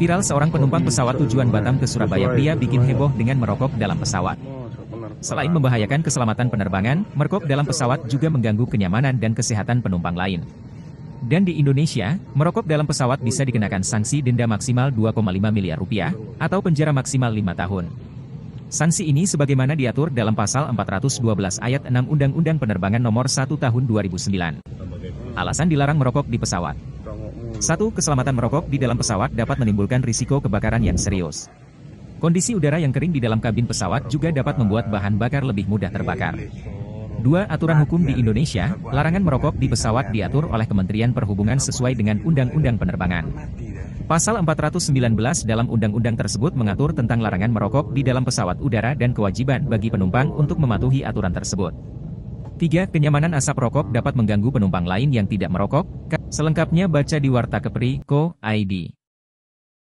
Viral seorang penumpang pesawat tujuan Batam ke Surabaya pria bikin heboh dengan merokok dalam pesawat. Selain membahayakan keselamatan penerbangan, merokok dalam pesawat juga mengganggu kenyamanan dan kesehatan penumpang lain. Dan di Indonesia, merokok dalam pesawat bisa dikenakan sanksi denda maksimal 2,5 miliar rupiah, atau penjara maksimal 5 tahun. Sanksi ini sebagaimana diatur dalam pasal 412 ayat 6 Undang-Undang Penerbangan Nomor 1 Tahun 2009. Alasan dilarang merokok di pesawat. Satu, keselamatan merokok di dalam pesawat dapat menimbulkan risiko kebakaran yang serius. Kondisi udara yang kering di dalam kabin pesawat juga dapat membuat bahan bakar lebih mudah terbakar. Dua, aturan hukum di Indonesia, larangan merokok di pesawat diatur oleh Kementerian Perhubungan sesuai dengan Undang-Undang Penerbangan. Pasal 419 dalam undang-undang tersebut mengatur tentang larangan merokok di dalam pesawat udara dan kewajiban bagi penumpang untuk mematuhi aturan tersebut. 3. Kenyamanan asap rokok dapat mengganggu penumpang lain yang tidak merokok. Selengkapnya baca di Warta Kepri, Co. ID.